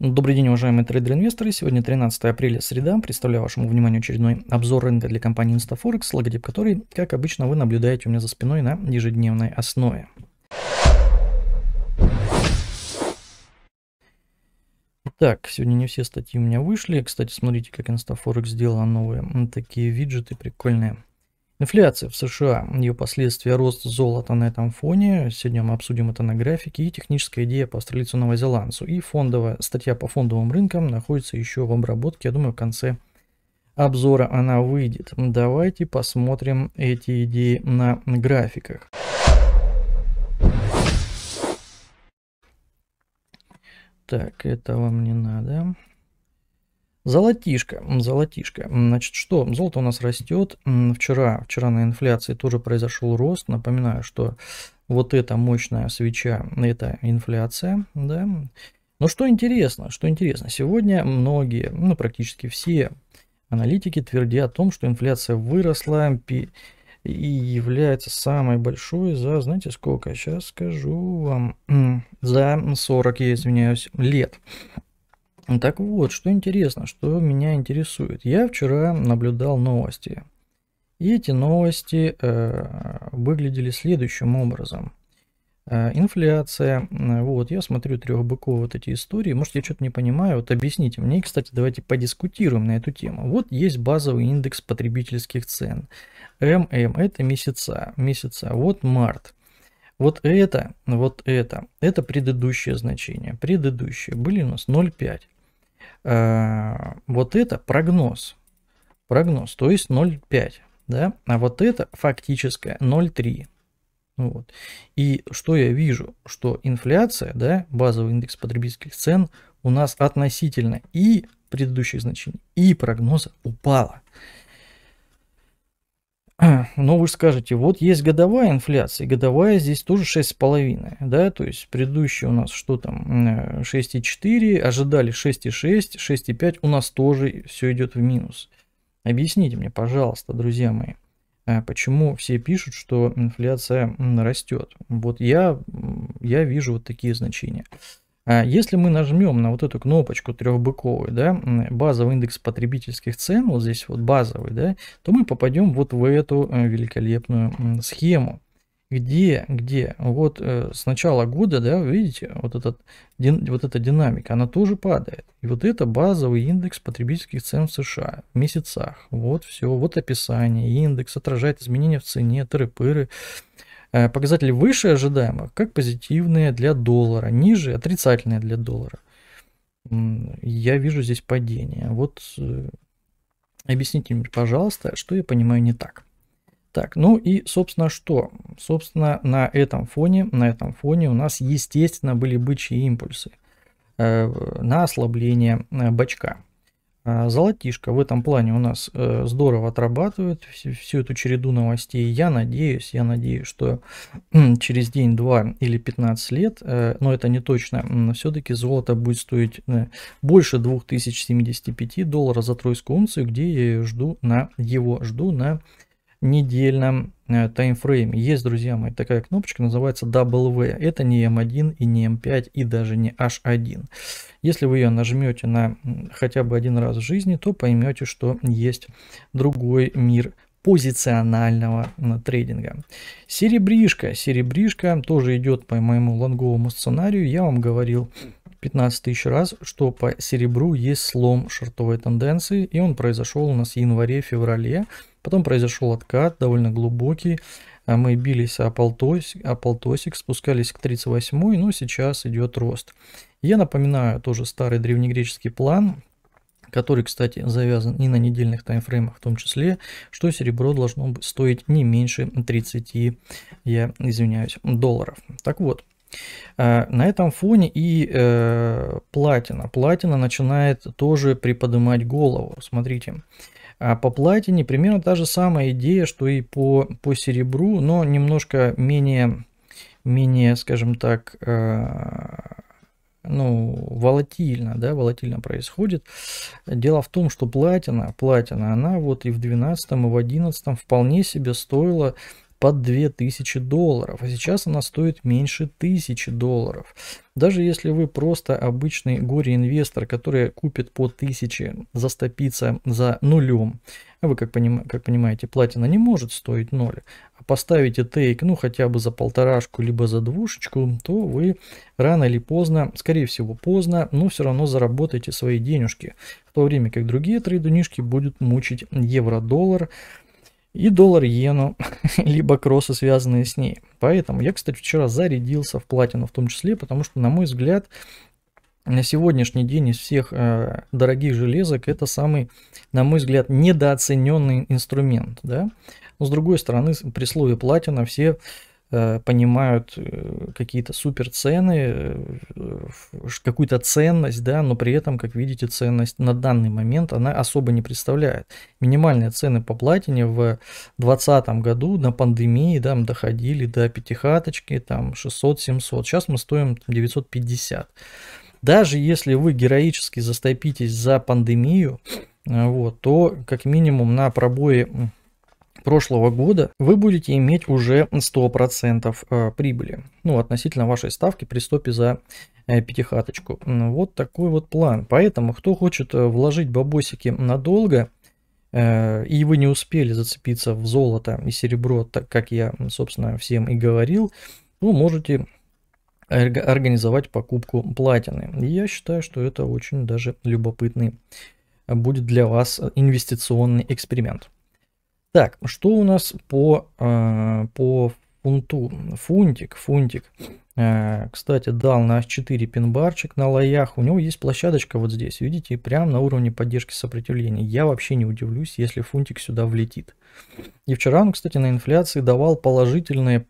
Ну, добрый день, уважаемые трейдеры-инвесторы. Сегодня 13 апреля, среда. Представляю вашему вниманию очередной обзор рынка для компании InstaForex, логотип которой, как обычно, вы наблюдаете у меня за спиной на ежедневной основе. Так, сегодня не все статьи у меня вышли. Кстати, смотрите, как InstaForex сделала новые такие виджеты прикольные. Инфляция в США, ее последствия рост золота на этом фоне. Сегодня мы обсудим это на графике. И техническая идея по австралийцу новозеландцу. И фондовая статья по фондовым рынкам находится еще в обработке. Я думаю, в конце обзора она выйдет. Давайте посмотрим эти идеи на графиках. Так, этого мне надо. Золотишко, золотишко. Значит, что? Золото у нас растет. Вчера, вчера на инфляции тоже произошел рост. Напоминаю, что вот эта мощная свеча, это инфляция, да. Но что интересно, что интересно, сегодня многие, ну практически все аналитики твердят о том, что инфляция выросла и является самой большой за, знаете сколько, сейчас скажу вам, за 40, я извиняюсь, лет. Так вот, что интересно, что меня интересует. Я вчера наблюдал новости. И эти новости э, выглядели следующим образом. Э, инфляция. Э, вот, я смотрю трех быков вот эти истории. Может, я что-то не понимаю, вот объясните мне. Кстати, давайте подискутируем на эту тему. Вот есть базовый индекс потребительских цен. ММ – это месяца. Месяца. Вот март. Вот это, вот это, это предыдущее значение. Предыдущее. Были у нас 0,5. Э, вот это прогноз. Прогноз, то есть 0,5. Да? А вот это фактическое 0,3. Ну вот. И что я вижу? Что инфляция, да, базовый индекс потребительских цен у нас относительно и предыдущих значений, и прогноза упала. Но ну, вы скажете, вот есть годовая инфляция, годовая здесь тоже 6,5, да, то есть предыдущие у нас что там, 6,4, э, ожидали 6,6, 6,5, у нас тоже все идет в минус. Объясните мне, пожалуйста, друзья мои, э, почему все пишут, что инфляция растет. Вот я, я вижу вот такие значения. А если мы нажмем на вот эту кнопочку трехбыковую, да, базовый индекс потребительских цен, вот здесь вот базовый, да, то мы попадем вот в эту э, великолепную схему. Где, где, вот э, с начала года, да, видите, вот, этот, дин, вот эта динамика, она тоже падает. И вот это базовый индекс потребительских цен в США в месяцах. Вот все, вот описание, индекс отражает изменения в цене, тыры-пыры. Э, показатели выше ожидаемых, как позитивные для доллара, ниже отрицательные для доллара. Я вижу здесь падение. Вот э, объясните мне, пожалуйста, что я понимаю не так. Так, ну и, собственно, что? Собственно, на этом фоне, на этом фоне у нас, естественно, были бычьи импульсы э, на ослабление бачка. А, золотишко в этом плане у нас э, здорово отрабатывает всю эту череду новостей. Я надеюсь, я надеюсь, что через день, два или 15 лет, э, но это не точно, все-таки золото будет стоить э, больше 2075 долларов за тройскую унцию, где я жду на его жду на недельном Э, таймфрейм есть, друзья мои, такая кнопочка, называется W. Это не M1 эм и не M5 эм и даже не H1. Если вы ее нажмете на хотя бы один раз в жизни, то поймете, что есть другой мир позиционального трейдинга. Серебришка. Серебришка тоже идет по моему лонговому сценарию. Я вам говорил 15 тысяч раз, что по серебру есть слом шортовой тенденции, и он произошел у нас в январе-феврале. Потом произошел откат, довольно глубокий. А мы бились о полтосик, о полтосик спускались к 38, но сейчас идет рост. Я напоминаю тоже старый древнегреческий план, который, кстати, завязан и на недельных таймфреймах в том числе, что серебро должно стоить не меньше 30, я извиняюсь, долларов. Так вот, Э, на этом фоне и э, платина. Платина начинает тоже приподнимать голову. Смотрите, а по платине примерно та же самая идея, что и по, по серебру, но немножко менее, менее скажем так, э, ну, волатильно, да, волатильно происходит. Дело в том, что платина, платина, она вот и в 12, и в 11 вполне себе стоила по 2000 долларов, а сейчас она стоит меньше 1000 долларов. Даже если вы просто обычный горе-инвестор, который купит по 1000, застопится за нулем, а вы, как, поним, как понимаете, платина не может стоить ноль, а поставите тейк, ну, хотя бы за полторашку, либо за двушечку, то вы рано или поздно, скорее всего поздно, но все равно заработаете свои денежки, в то время как другие трейдунишки будут мучить евро-доллар, и доллар-иену, либо кроссы, связанные с ней. Поэтому я, кстати, вчера зарядился в платину в том числе, потому что, на мой взгляд, на сегодняшний день из всех э, дорогих железок это самый, на мой взгляд, недооцененный инструмент. Да? Но с другой стороны, при слове платина все Э, понимают э, какие-то супер цены, э, какую-то ценность, да, но при этом, как видите, ценность на данный момент она особо не представляет. Минимальные цены по платине в 2020 году на пандемии да, доходили до пятихаточки, там 600-700, сейчас мы стоим 950. Даже если вы героически застопитесь за пандемию, вот, то как минимум на пробое прошлого года, вы будете иметь уже 100% э, прибыли, ну, относительно вашей ставки при стопе за э, пятихаточку. Вот такой вот план. Поэтому, кто хочет э, вложить бабосики надолго, и вы не успели зацепиться в золото и серебро, так как я, собственно, всем и говорил, вы ну, можете организовать покупку платины. я считаю, что это очень даже любопытный будет для вас инвестиционный эксперимент. Так, что у нас по, э, по фунту? Фунтик, фунтик. Э, кстати, дал на H4 пинбарчик на лоях. У него есть площадочка вот здесь, видите, прямо на уровне поддержки сопротивления. Я вообще не удивлюсь, если фунтик сюда влетит. И вчера он, кстати, на инфляции давал положительные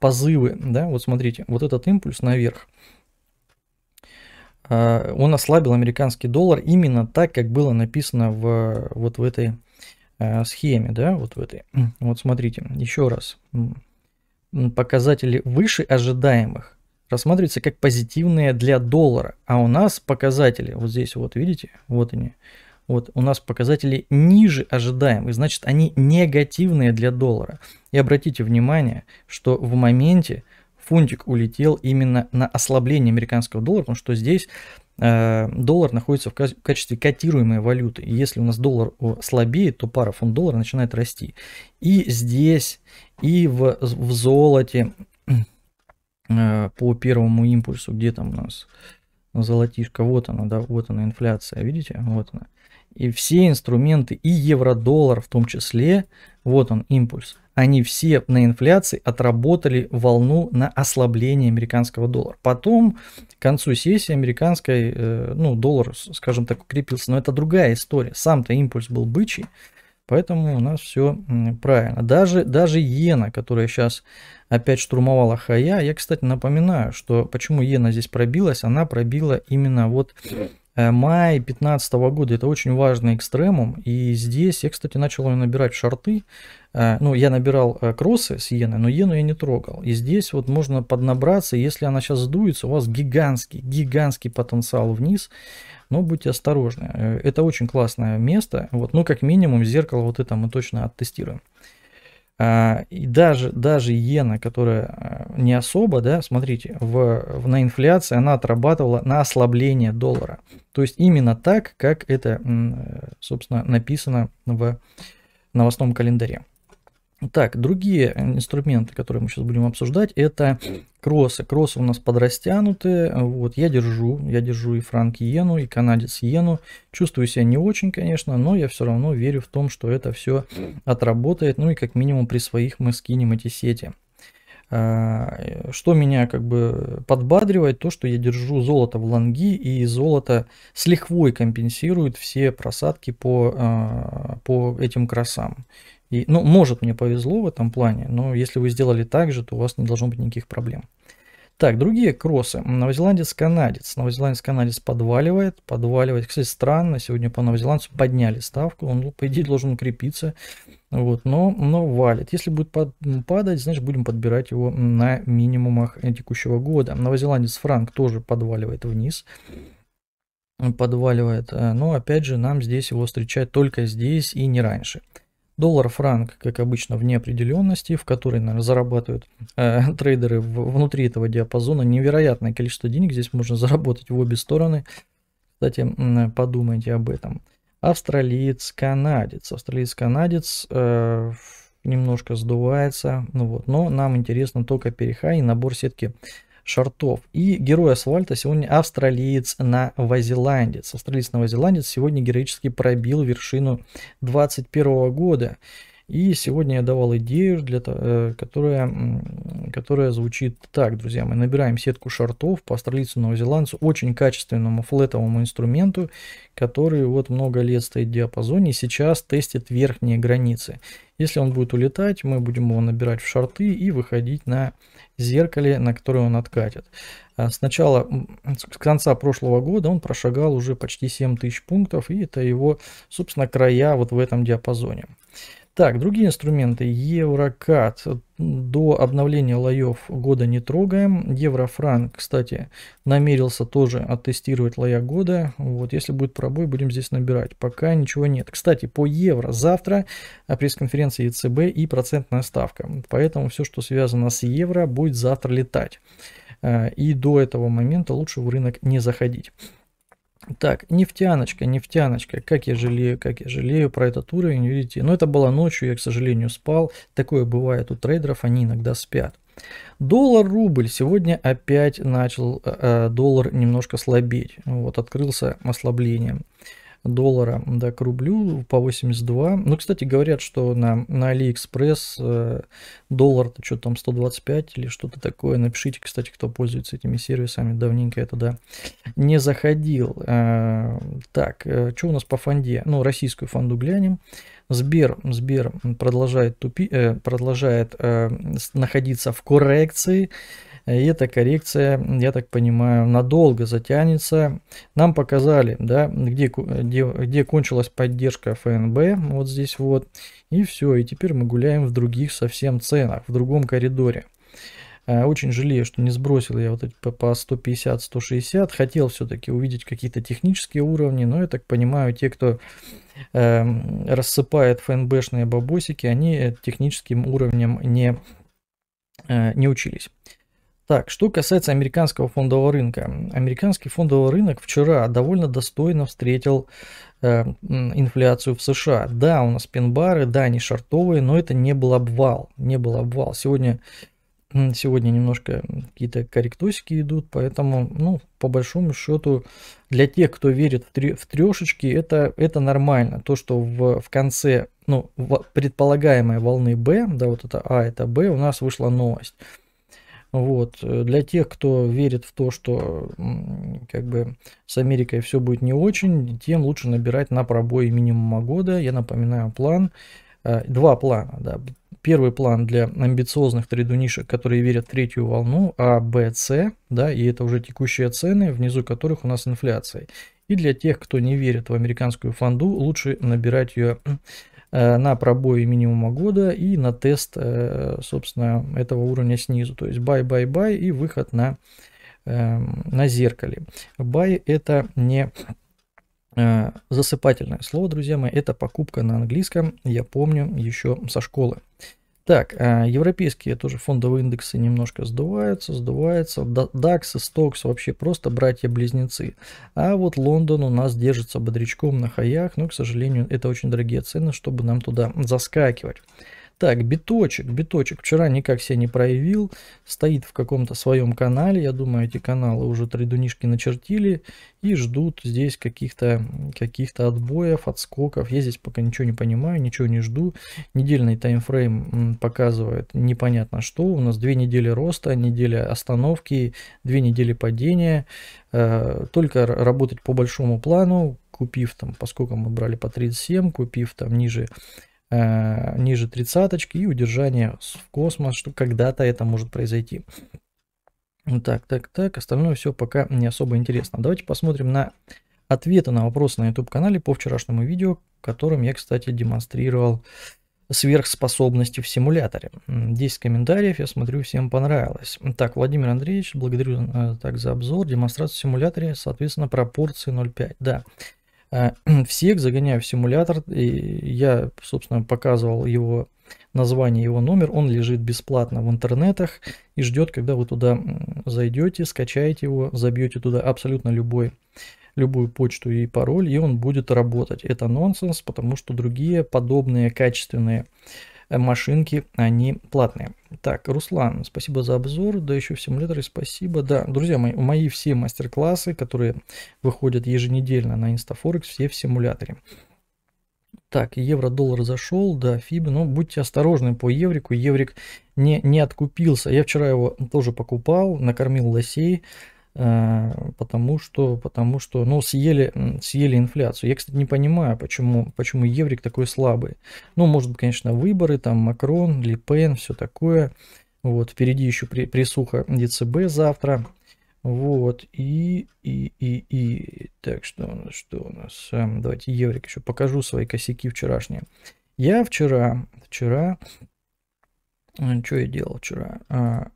позывы. Да? Вот смотрите, вот этот импульс наверх э, он ослабил американский доллар именно так, как было написано в, вот в этой э, схеме, да, вот в этой. Вот смотрите, еще раз. Показатели выше ожидаемых рассматриваются как позитивные для доллара, а у нас показатели, вот здесь вот, видите, вот они, вот у нас показатели ниже ожидаемых, значит они негативные для доллара. И обратите внимание, что в моменте фунтик улетел именно на ослабление американского доллара, потому что здесь Э, доллар находится в качестве котируемой валюты. И если у нас доллар слабеет, то пара фунт-доллар начинает расти. И здесь, и в, в золоте э, по первому импульсу, где там у нас золотишко, вот она, да, вот она инфляция, видите, вот она. И все инструменты, и евро-доллар в том числе, вот он импульс, они все на инфляции отработали волну на ослабление американского доллара. Потом к концу сессии американской, э, ну, доллар, скажем так, укрепился. Но это другая история. Сам-то импульс был бычий, поэтому у нас все правильно. Даже, даже иена, которая сейчас опять штурмовала хая, я, кстати, напоминаю, что почему иена здесь пробилась, она пробила именно вот Э, май 2015 года это очень важный экстремум, и здесь я, кстати, начал набирать шарты, э, ну, я набирал э, кроссы с иены, но иену я не трогал. И здесь вот можно поднабраться, если она сейчас сдуется, у вас гигантский, гигантский потенциал вниз, но будьте осторожны. Это очень классное место, вот, ну, как минимум, зеркало вот это мы точно оттестируем. А, и даже, даже иена, которая а, не особо, да, смотрите, в, в, на инфляции она отрабатывала на ослабление доллара. То есть именно так, как это, э, собственно, написано в новостном календаре. Так, другие инструменты, которые мы сейчас будем обсуждать, это кроссы. Кроссы у нас подрастянуты. Вот я держу, я держу и франк иену, и канадец иену. Чувствую себя не очень, конечно, но я все равно верю в том, что это все отработает. Ну и как минимум при своих мы скинем эти сети. А, что меня как бы подбадривает, то, что я держу золото в лонги, и золото с лихвой компенсирует все просадки по, а, по этим кроссам. И, ну, может, мне повезло в этом плане, но если вы сделали так же, то у вас не должно быть никаких проблем. Так, другие кроссы. Новозеландец-канадец. Новозеландец-канадец подваливает, подваливает. Кстати, странно, сегодня по новозеландцу подняли ставку. Он, по идее, должен укрепиться, вот, но, но валит. Если будет падать, значит, будем подбирать его на минимумах текущего года. Новозеландец-франк тоже подваливает вниз подваливает, э, но опять же нам здесь его встречать только здесь и не раньше. Доллар-франк, как обычно, в неопределенности, в которой, наверное, зарабатывают э, трейдеры в, внутри этого диапазона. Невероятное количество денег здесь можно заработать в обе стороны. Кстати, подумайте об этом. Австралиец-канадец. Австралиец-канадец э, немножко сдувается. Ну вот, но нам интересно только переха и набор сетки шортов. И герой асфальта сегодня австралиец на новозеландец. Австралиец новозеландец сегодня героически пробил вершину 21 года. И сегодня я давал идею, для, э, которая, которая звучит так, друзья. Мы набираем сетку шортов по австралийцу новозеландцу, очень качественному флетовому инструменту, который вот много лет стоит в диапазоне и сейчас тестит верхние границы. Если он будет улетать, мы будем его набирать в шорты и выходить на зеркале, на которое он откатит. А сначала с конца прошлого года он прошагал уже почти 7000 пунктов, и это его, собственно, края вот в этом диапазоне. Так, другие инструменты. Еврокат до обновления лоев года не трогаем. Еврофранк, кстати, намерился тоже оттестировать лоя года. Вот, если будет пробой, будем здесь набирать. Пока ничего нет. Кстати, по евро завтра пресс-конференция ЕЦБ и процентная ставка. Поэтому все, что связано с евро, будет завтра летать. Э, и до этого момента лучше в рынок не заходить. Так, нефтяночка, нефтяночка, как я жалею, как я жалею про этот уровень, видите. Но это было ночью, я, к сожалению, спал. Такое бывает у трейдеров, они иногда спят. Доллар-рубль. Сегодня опять начал э, э, доллар немножко слабеть. Вот, открылся ослаблением доллара да, к рублю по 82. Ну, кстати, говорят, что на, на AliExpress э, доллар-то что-то там 125 или что-то такое. Напишите, кстати, кто пользуется этими сервисами. Давненько я туда не заходил. Э, так, э, что у нас по фонде? Ну, российскую фонду глянем. Сбер, Сбер продолжает, тупи, продолжает находиться в коррекции. И эта коррекция, я так понимаю, надолго затянется. Нам показали, да, где, где, где кончилась поддержка ФНБ, вот здесь вот. И все, и теперь мы гуляем в других совсем ценах, в другом коридоре. А, очень жалею, что не сбросил я вот эти по 150-160. Хотел все-таки увидеть какие-то технические уровни, но я так понимаю, те, кто э, рассыпает ФНБшные бабосики, они э, техническим уровнем не, э, не учились. Так, что касается американского фондового рынка. Американский фондовый рынок вчера довольно достойно встретил э, инфляцию в США. Да, у нас пин-бары, да, они шартовые, но это не был обвал. Не был обвал. Сегодня, сегодня немножко какие-то корректосики идут, поэтому, ну, по большому счету, для тех, кто верит в, тре в трешечки, это, это нормально. То, что в, в конце, ну, в предполагаемой волны Б, да, вот это А, это Б, у нас вышла новость – вот. Для тех, кто верит в то, что как бы с Америкой все будет не очень, тем лучше набирать на пробой минимума года. Я напоминаю план. Э, два плана, да. Первый план для амбициозных трейдунишек, которые верят в третью волну, А, Б, С, да, и это уже текущие цены, внизу которых у нас инфляция. И для тех, кто не верит в американскую фонду, лучше набирать ее Э, на пробои минимума года и на тест, э, собственно, этого уровня снизу. То есть buy buy buy и выход на, э, на зеркале. Buy это не засыпательное слово, друзья мои, это покупка на английском, я помню еще со школы. Так, э, европейские тоже фондовые индексы немножко сдуваются, сдуваются. DAX и Стокс вообще просто братья-близнецы. А вот Лондон у нас держится бодрячком на хаях, но, к сожалению, это очень дорогие цены, чтобы нам туда заскакивать. Так, биточек, биточек вчера никак себя не проявил, стоит в каком-то своем канале, я думаю, эти каналы уже тридунишки начертили и ждут здесь каких-то каких отбоев, отскоков. Я здесь пока ничего не понимаю, ничего не жду. Недельный таймфрейм показывает непонятно что. У нас две недели роста, неделя остановки, две недели падения. Э, только работать по большому плану, купив там, поскольку мы брали по 37, купив там ниже э, ниже тридцаточки и удержание в космос, что когда-то это может произойти. Так, так, так, остальное все пока не особо интересно. Давайте посмотрим на ответы на вопросы на YouTube-канале по вчерашнему видео, которым я, кстати, демонстрировал сверхспособности в симуляторе. 10 комментариев, я смотрю, всем понравилось. Так, Владимир Андреевич, благодарю э, так, за обзор, демонстрацию в симуляторе, соответственно, пропорции 0,5. Да, всех загоняю в симулятор. И я, собственно, показывал его название, его номер. Он лежит бесплатно в интернетах и ждет, когда вы туда зайдете, скачаете его, забьете туда абсолютно любой любую почту и пароль, и он будет работать. Это нонсенс, потому что другие подобные качественные э, машинки, они платные. Так, Руслан, спасибо за обзор, да еще в симуляторе спасибо. Да, друзья мои, мои все мастер-классы, которые выходят еженедельно на Инстафорекс, все в симуляторе. Так, евро-доллар зашел, да, фиб, но ну, будьте осторожны по еврику, еврик не, не откупился. Я вчера его тоже покупал, накормил лосей, Э, потому что, потому что, ну, съели, съели инфляцию. Я, кстати, не понимаю, почему, почему еврик такой слабый. Ну, может быть, конечно, выборы, там, Макрон, Липен, все такое. Вот, впереди еще при, присуха ЕЦБ завтра. Вот, и, и, и, и, так, что у нас, что у нас, эм, давайте еврик еще покажу свои косяки вчерашние. Я вчера, вчера, что я делал вчера? А,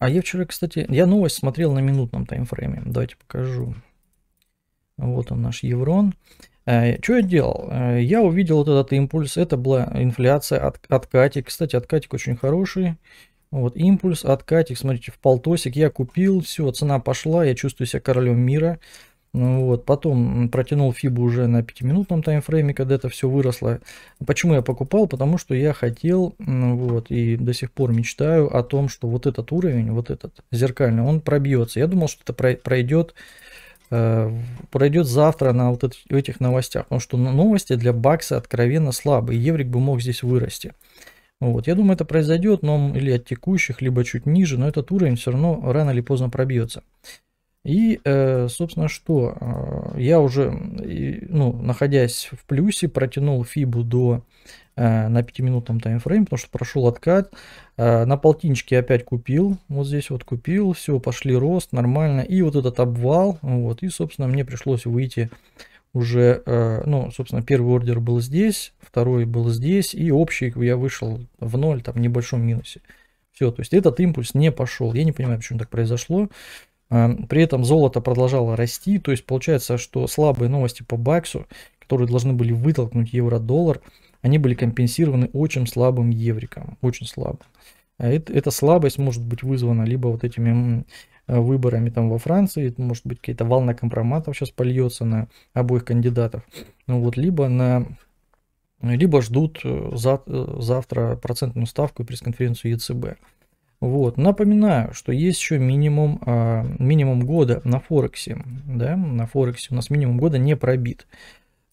а я вчера, кстати, я новость смотрел на минутном таймфрейме. Давайте покажу. Вот он наш Еврон. Э, Что я делал? Э, я увидел вот этот импульс. Это была инфляция, от, откатик. Кстати, откатик очень хороший. Вот импульс, откатик, смотрите, в полтосик я купил, все, цена пошла, я чувствую себя королем мира. Ну вот, потом протянул фибу уже на 5-минутном таймфрейме, когда это все выросло. Почему я покупал? Потому что я хотел, вот, и до сих пор мечтаю о том, что вот этот уровень, вот этот зеркальный, он пробьется. Я думал, что это пройдет пройдет э, завтра на вот этих новостях, потому что новости для бакса откровенно слабые, еврик бы мог здесь вырасти. Вот. Я думаю, это произойдет, но или от текущих, либо чуть ниже, но этот уровень все равно рано или поздно пробьется. И, э, собственно, что а, я уже, ну, находясь в плюсе, протянул фибу до э, на 5-минутном таймфрейме, потому что прошел откат. Э, на полтинчике опять купил, вот здесь вот купил, все, пошли рост, нормально. И вот этот обвал, вот, и, собственно, мне пришлось выйти уже, ну, собственно, первый ордер был здесь, второй был здесь, и общий я вышел в ноль, там, в небольшом минусе. Все, то есть этот импульс не пошел. Я не понимаю, почему так произошло. При этом золото продолжало расти, то есть получается, что слабые новости по баксу, которые должны были вытолкнуть евро-доллар, они были компенсированы очень слабым евриком, очень слабым. А эта слабость может быть вызвана либо вот этими э, выборами там во Франции, это может быть какая-то волна компроматов сейчас польется на обоих кандидатов, ну вот, либо на либо ждут э, за, э, завтра процентную ставку и пресс-конференцию ЕЦБ. Вот. Напоминаю, что есть еще минимум, а, минимум года на Форексе. Да? На Форексе у нас минимум года не пробит.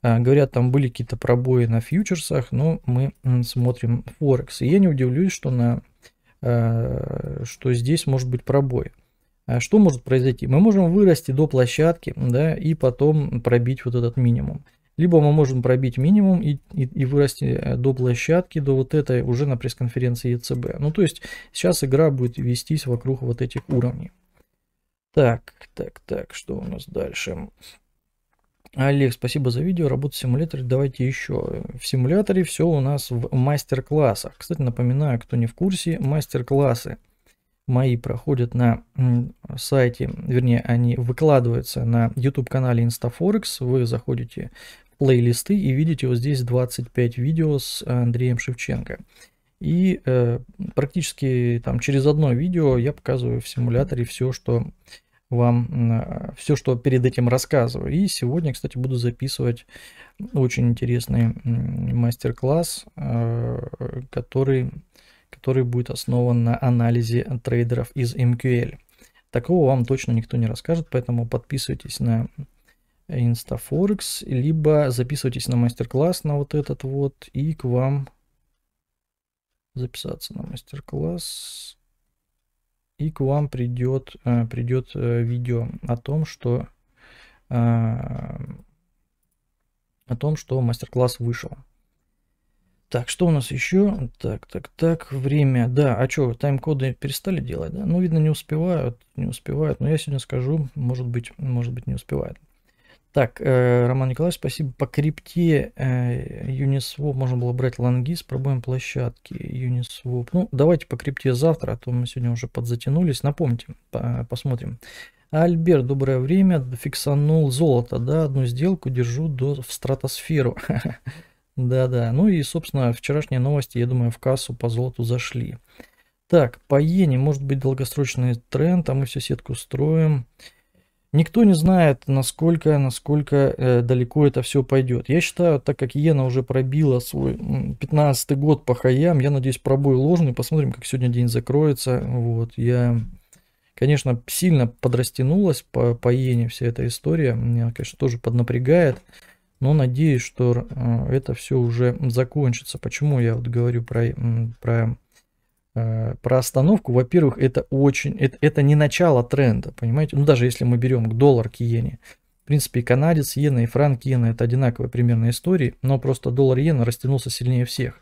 А, говорят, там были какие-то пробои на фьючерсах, но мы смотрим Форекс. И я не удивлюсь, что, на, а, что здесь может быть пробой. А что может произойти? Мы можем вырасти до площадки да, и потом пробить вот этот минимум. Либо мы можем пробить минимум и, и, и вырасти э, до площадки, до вот этой уже на пресс-конференции ЕЦБ. Ну, то есть сейчас игра будет вестись вокруг вот этих уровней. Так, так, так, что у нас дальше? Олег, спасибо за видео, работа в симуляторе, давайте еще. В симуляторе все у нас в мастер-классах. Кстати, напоминаю, кто не в курсе, мастер-классы мои проходят на сайте, вернее, они выкладываются на YouTube-канале InstaForex. Вы заходите плейлисты и видите вот здесь 25 видео с э, Андреем Шевченко. И э, практически там через одно видео я показываю в симуляторе все, что вам э, все, что перед этим рассказываю. И сегодня, кстати, буду записывать очень интересный мастер-класс, э, который, который будет основан на анализе трейдеров из MQL. Эм Такого вам точно никто не расскажет, поэтому подписывайтесь на Инстафорекс, либо записывайтесь на мастер-класс на вот этот вот и к вам записаться на мастер-класс и к вам придет, э, придет э, видео о том, что э, о том, что мастер-класс вышел. Так, что у нас еще? Так, так, так, время. Да, а что, тайм-коды перестали делать, да? Ну, видно, не успевают, не успевают. Но я сегодня скажу, может быть, может быть, не успевает. Так, э, Роман Николаевич, спасибо. По крипте э, Uniswap можно было брать лонги, пробуем площадки Uniswap. Ну, давайте по крипте завтра, а то мы сегодня уже подзатянулись. Напомните, по посмотрим. Альберт, доброе время, фиксанул золото, да, одну сделку держу до, в стратосферу. Да-да, ну и, собственно, вчерашние новости, я думаю, в кассу по золоту зашли. Так, по иене может быть долгосрочный тренд, а мы всю сетку строим. Никто не знает, насколько, насколько э, далеко это все пойдет. Я считаю, так как Иена уже пробила свой 15 год по хаям, я надеюсь, пробой ложный. Посмотрим, как сегодня день закроется. Вот, я, конечно, сильно подрастянулась по, по Иене вся эта история. Меня, конечно, тоже поднапрягает. Но надеюсь, что э, это все уже закончится. Почему я вот говорю про, про Э, про остановку, во-первых, это очень, это, это не начало тренда, понимаете? Ну, даже если мы берем доллар к иене. В принципе, и канадец, иена, и франк, иена – это одинаковые примерно истории, но просто доллар иена растянулся сильнее всех.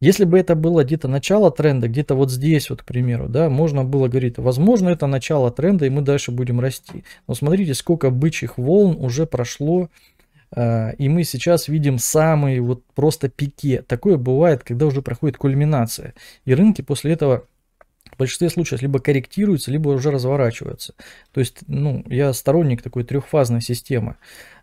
Если бы это было где-то начало тренда, где-то вот здесь вот, к примеру, да, можно было говорить, возможно, это начало тренда, и мы дальше будем расти. Но смотрите, сколько бычьих волн уже прошло, а, и мы сейчас видим самый вот просто пике. Такое бывает, когда уже проходит кульминация. И рынки после этого в большинстве случаев либо корректируются, либо уже разворачиваются. То есть, ну, я сторонник такой трехфазной системы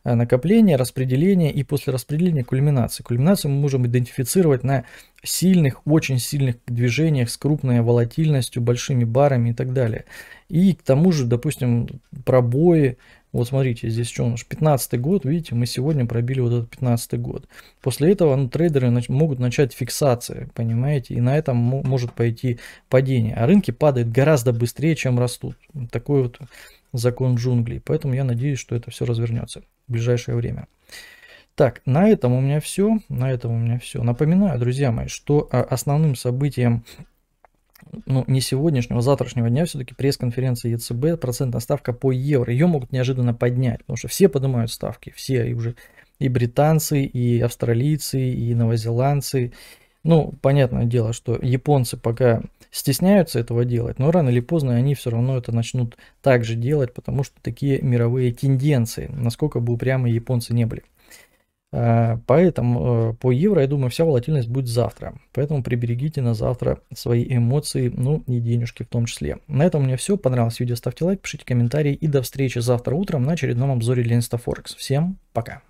а, накопления, распределения и после распределения кульминации. Кульминацию мы можем идентифицировать на сильных, очень сильных движениях с крупной волатильностью, большими барами и так далее. И к тому же, допустим, пробои вот смотрите, здесь что у нас? 15 год, видите, мы сегодня пробили вот этот 15 год. После этого ну, трейдеры нач могут начать фиксации, понимаете, и на этом может пойти падение. А рынки падают гораздо быстрее, чем растут. Такой вот закон джунглей. Поэтому я надеюсь, что это все развернется в ближайшее время. Так, на этом у меня все. На этом у меня все. Напоминаю, друзья мои, что а, основным событием ну, не сегодняшнего, а завтрашнего дня все-таки пресс-конференция ЕЦБ, процентная ставка по евро. Ее могут неожиданно поднять, потому что все поднимают ставки, все, и уже и британцы, и австралийцы, и новозеландцы. Ну, понятное дело, что японцы пока стесняются этого делать, но рано или поздно они все равно это начнут также делать, потому что такие мировые тенденции, насколько бы упрямые японцы не были. Э, поэтому э, по евро, я думаю, вся волатильность будет завтра. Поэтому приберегите на завтра свои эмоции, ну и денежки в том числе. На этом у меня все. Понравилось видео, ставьте лайк, пишите комментарии и до встречи завтра утром на очередном обзоре Ленста Форекс. Всем пока!